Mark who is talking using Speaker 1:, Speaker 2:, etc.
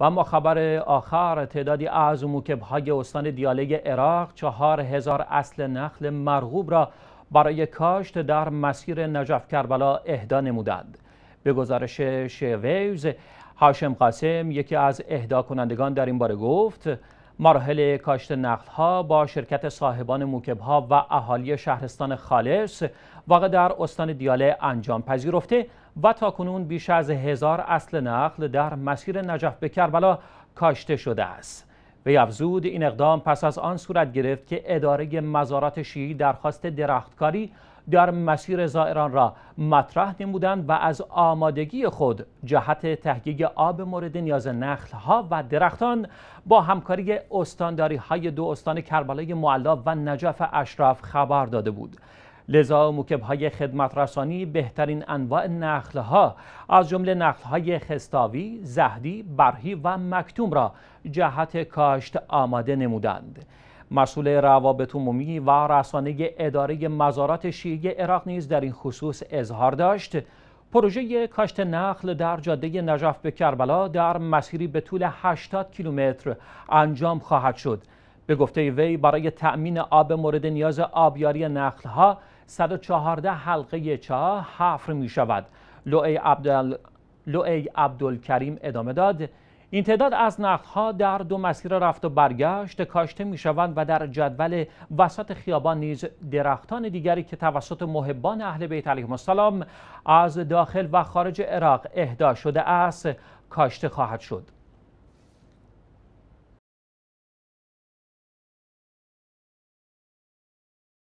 Speaker 1: و اما خبر آخر تعدادی از های استان دیاله عراق چهار هزار اصل نخل مرغوب را برای کاشت در مسیر نجف کربلا اهدا نمودند به گزارش شویز هاشم قاسم یکی از اهدا کنندگان در این باره گفت مراحل کاشت ها با شرکت صاحبان موکبها و اهالی شهرستان خالص واقع در استان دیاله انجام پذیرفته و تاکنون بیش از هزار اصل نقل در مسیر نجف به کربلا کاشته شده است. وی افزود این اقدام پس از آن صورت گرفت که اداره مزارات شیعی درخواست درختکاری در مسیر زائران را مطرح نمودند و از آمادگی خود جهت تحقیق آب مورد نیاز ها و درختان با همکاری استانداری های دو استان کربلای معلا و نجف اشراف خبر داده بود لذا موکب های خدمت رسانی بهترین انواع نخل ها از جمله نخل های خستاوی، زهدی، برهی و مکتوم را جهت کاشت آماده نمودند. مسئول روابط عمومی و رسانه اداره مزارات شیعه عراق نیز در این خصوص اظهار داشت پروژه کاشت نخل در جاده نجف به کربلا در مسیری به طول 80 کیلومتر انجام خواهد شد به گفته وی برای تأمین آب مورد نیاز آبیاری نخلها 114 حلقه چاه حفر می شود لوعی عبدالکریم ادامه داد این تعداد از ها در دو مسیر رفت و برگشت کاشته می شوند و در جدول وسط خیابان نیز درختان دیگری که توسط محبان اهل بیت علیهم السلام از داخل و خارج عراق اهدا شده است کاشته خواهد شد